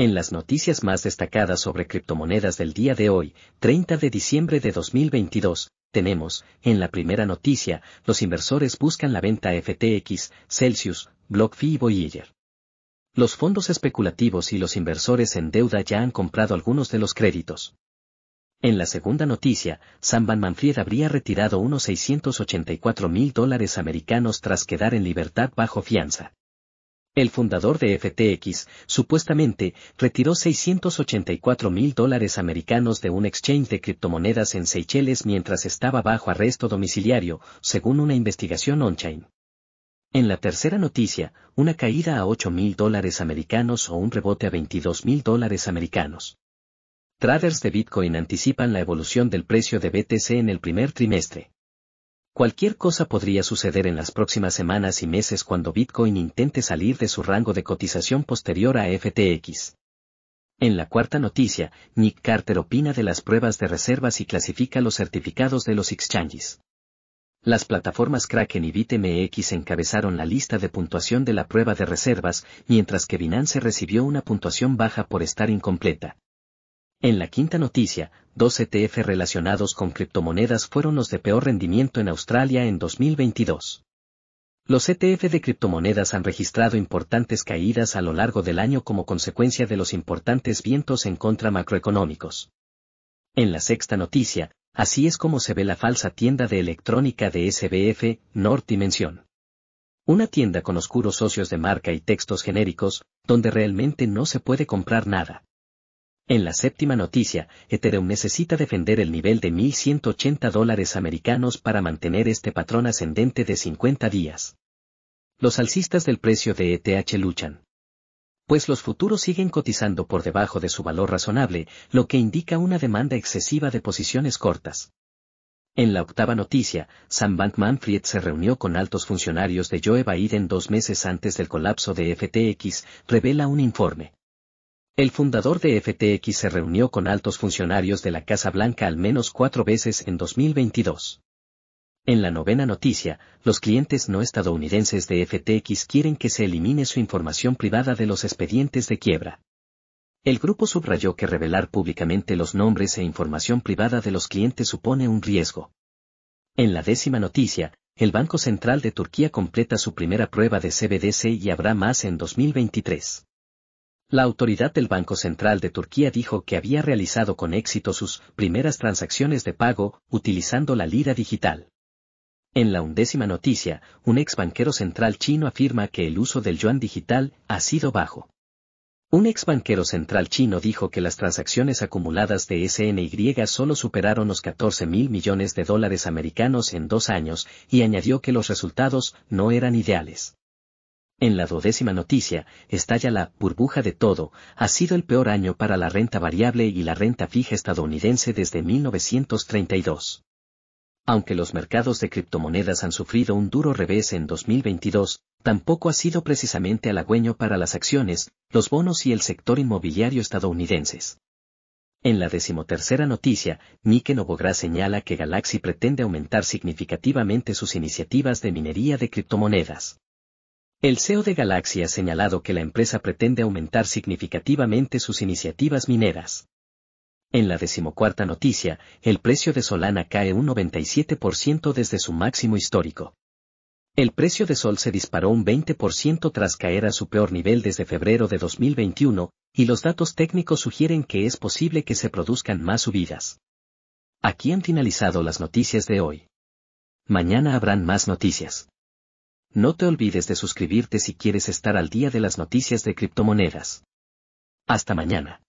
En las noticias más destacadas sobre criptomonedas del día de hoy, 30 de diciembre de 2022, tenemos, en la primera noticia, los inversores buscan la venta FTX, Celsius, BlockFi y Voyager. Los fondos especulativos y los inversores en deuda ya han comprado algunos de los créditos. En la segunda noticia, Sam Manfred habría retirado unos 684 mil dólares americanos tras quedar en libertad bajo fianza. El fundador de FTX, supuestamente, retiró 684 mil dólares americanos de un exchange de criptomonedas en Seychelles mientras estaba bajo arresto domiciliario, según una investigación on-chain. En la tercera noticia, una caída a 8 mil dólares americanos o un rebote a 22 mil dólares americanos. Traders de Bitcoin anticipan la evolución del precio de BTC en el primer trimestre. Cualquier cosa podría suceder en las próximas semanas y meses cuando Bitcoin intente salir de su rango de cotización posterior a FTX. En la cuarta noticia, Nick Carter opina de las pruebas de reservas y clasifica los certificados de los exchanges. Las plataformas Kraken y BitMEX encabezaron la lista de puntuación de la prueba de reservas, mientras que Binance recibió una puntuación baja por estar incompleta. En la quinta noticia, dos ETF relacionados con criptomonedas fueron los de peor rendimiento en Australia en 2022. Los ETF de criptomonedas han registrado importantes caídas a lo largo del año como consecuencia de los importantes vientos en contra macroeconómicos. En la sexta noticia, así es como se ve la falsa tienda de electrónica de SBF, North Dimension. Una tienda con oscuros socios de marca y textos genéricos, donde realmente no se puede comprar nada. En la séptima noticia, Ethereum necesita defender el nivel de 1.180 dólares americanos para mantener este patrón ascendente de 50 días. Los alcistas del precio de ETH luchan. Pues los futuros siguen cotizando por debajo de su valor razonable, lo que indica una demanda excesiva de posiciones cortas. En la octava noticia, Sam Bankman Fried se reunió con altos funcionarios de Joe Biden dos meses antes del colapso de FTX, revela un informe. El fundador de FTX se reunió con altos funcionarios de la Casa Blanca al menos cuatro veces en 2022. En la novena noticia, los clientes no estadounidenses de FTX quieren que se elimine su información privada de los expedientes de quiebra. El grupo subrayó que revelar públicamente los nombres e información privada de los clientes supone un riesgo. En la décima noticia, el Banco Central de Turquía completa su primera prueba de CBDC y habrá más en 2023. La autoridad del Banco Central de Turquía dijo que había realizado con éxito sus primeras transacciones de pago utilizando la lira digital. En la undécima noticia, un ex banquero central chino afirma que el uso del yuan digital ha sido bajo. Un ex banquero central chino dijo que las transacciones acumuladas de SNY solo superaron los 14 mil millones de dólares americanos en dos años y añadió que los resultados no eran ideales. En la dodécima noticia, estalla la burbuja de todo, ha sido el peor año para la renta variable y la renta fija estadounidense desde 1932. Aunque los mercados de criptomonedas han sufrido un duro revés en 2022, tampoco ha sido precisamente halagüeño para las acciones, los bonos y el sector inmobiliario estadounidenses. En la decimotercera noticia, Mike Novogratz señala que Galaxy pretende aumentar significativamente sus iniciativas de minería de criptomonedas. El CEO de Galaxy ha señalado que la empresa pretende aumentar significativamente sus iniciativas mineras. En la decimocuarta noticia, el precio de Solana cae un 97% desde su máximo histórico. El precio de Sol se disparó un 20% tras caer a su peor nivel desde febrero de 2021, y los datos técnicos sugieren que es posible que se produzcan más subidas. Aquí han finalizado las noticias de hoy. Mañana habrán más noticias. No te olvides de suscribirte si quieres estar al día de las noticias de criptomonedas. Hasta mañana.